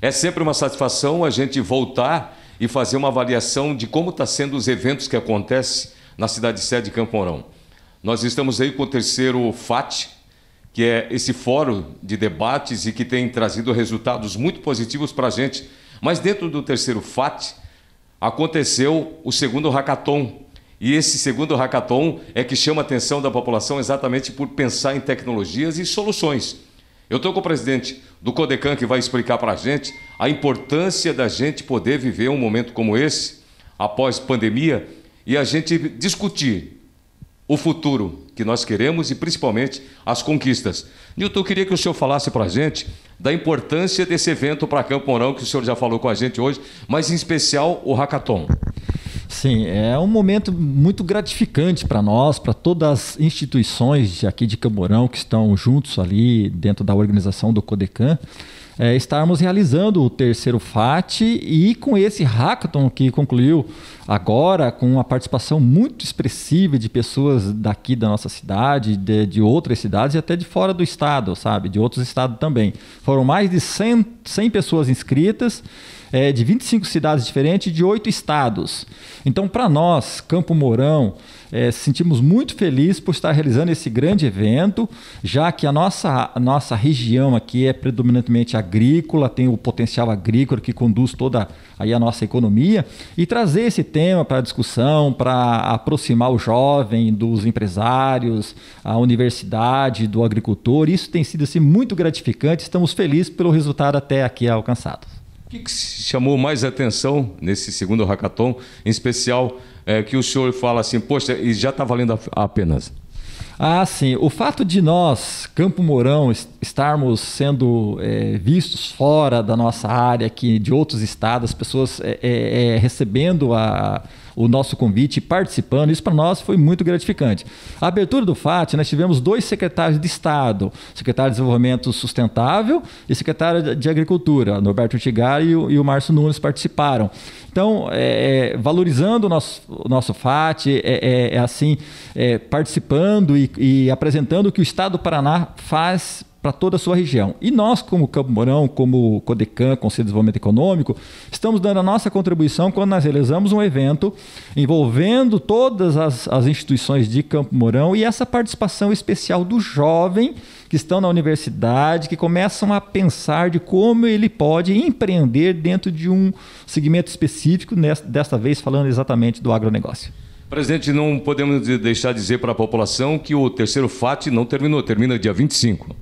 É sempre uma satisfação a gente voltar e fazer uma avaliação de como está sendo os eventos que acontecem na cidade sede de Camporão. Nós estamos aí com o terceiro FAT, que é esse fórum de debates e que tem trazido resultados muito positivos para a gente. Mas dentro do terceiro FAT aconteceu o segundo hackathon. E esse segundo hackathon é que chama a atenção da população exatamente por pensar em tecnologias e soluções. Eu estou com o presidente do Codecan que vai explicar para a gente a importância da gente poder viver um momento como esse, após pandemia, e a gente discutir o futuro que nós queremos e principalmente as conquistas. Nilton, eu queria que o senhor falasse para a gente da importância desse evento para Campo Mourão, que o senhor já falou com a gente hoje, mas em especial o Hackathon. Sim, é um momento muito gratificante para nós, para todas as instituições aqui de Camborão que estão juntos ali dentro da organização do Codecan. É, estarmos realizando o terceiro FAT e com esse hackathon que concluiu agora, com uma participação muito expressiva de pessoas daqui da nossa cidade, de, de outras cidades e até de fora do estado, sabe? De outros estados também. Foram mais de 100, 100 pessoas inscritas é, de 25 cidades diferentes de oito estados. Então, para nós, Campo Mourão, é, sentimos muito felizes por estar realizando esse grande evento, já que a nossa, a nossa região aqui é predominantemente agrícola, tem o potencial agrícola que conduz toda aí a nossa economia, e trazer esse tema para discussão, para aproximar o jovem dos empresários, a universidade, do agricultor, isso tem sido assim, muito gratificante, estamos felizes pelo resultado até aqui alcançado. O que, que chamou mais atenção nesse segundo hackathon, em especial, é, que o senhor fala assim, poxa, e já está valendo a, a pena? Ah, sim. O fato de nós, Campo Mourão, estarmos sendo é, vistos fora da nossa área aqui, de outros estados, pessoas é, é, é, recebendo a, o nosso convite, participando. Isso para nós foi muito gratificante. A abertura do FAT, nós tivemos dois secretários de Estado, secretário de Desenvolvimento Sustentável e secretário de Agricultura, Norberto Tigari e o, Márcio Nunes participaram. Então, é, é valorizando o nosso, o nosso FAT, é, é, é assim, é, participando e, e apresentando o que o Estado do Paraná faz para toda a sua região. E nós, como Campo Mourão, como CODECAM, Conselho de Desenvolvimento Econômico, estamos dando a nossa contribuição quando nós realizamos um evento envolvendo todas as, as instituições de Campo Mourão e essa participação especial do jovem que estão na universidade, que começam a pensar de como ele pode empreender dentro de um segmento específico, nessa, desta vez falando exatamente do agronegócio. Presidente, não podemos deixar de dizer para a população que o terceiro FAT não terminou, termina dia 25.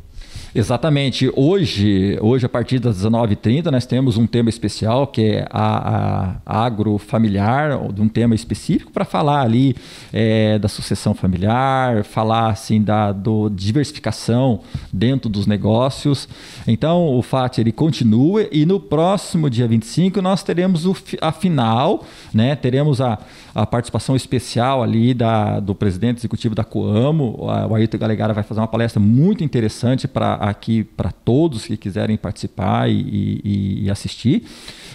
Exatamente. Hoje, hoje a partir das 19h30, nós temos um tema especial que é a, a agrofamiliar, um tema específico para falar ali é, da sucessão familiar, falar assim da do diversificação dentro dos negócios. Então, o FAT ele continua e no próximo dia 25 nós teremos o, a final, né? Teremos a, a participação especial ali da, do presidente executivo da Coamo, o Ayrton Galegara vai fazer uma palestra muito interessante para aqui para todos que quiserem participar e, e, e assistir.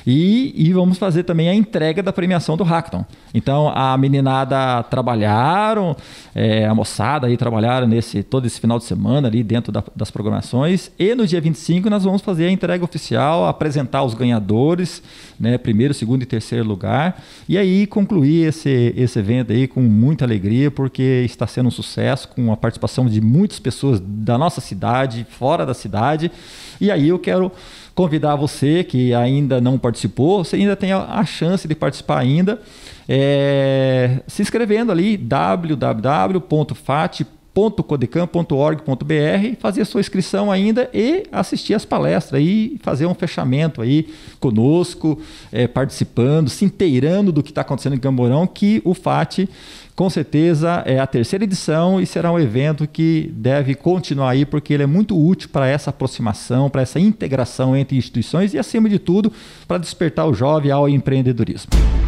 E, e, vamos fazer também a entrega da premiação do Hackathon. Então, a meninada trabalharam, é, a moçada aí trabalharam nesse, todo esse final de semana ali dentro da, das programações. E no dia 25 nós vamos fazer a entrega oficial, apresentar os ganhadores, né, primeiro, segundo e terceiro lugar. E aí concluir esse, esse evento aí com muita alegria, porque está sendo um sucesso, com a participação de muitas pessoas da nossa cidade, fora da cidade. E aí eu quero convidar você que ainda não participou, você ainda tem a chance de participar ainda, é, se inscrevendo ali www.fat.com www.codecam.org.br, fazer sua inscrição ainda e assistir as palestras e fazer um fechamento aí conosco, é, participando, se inteirando do que está acontecendo em Camborão, que o FAT com certeza é a terceira edição e será um evento que deve continuar aí porque ele é muito útil para essa aproximação, para essa integração entre instituições e acima de tudo para despertar o jovem ao empreendedorismo.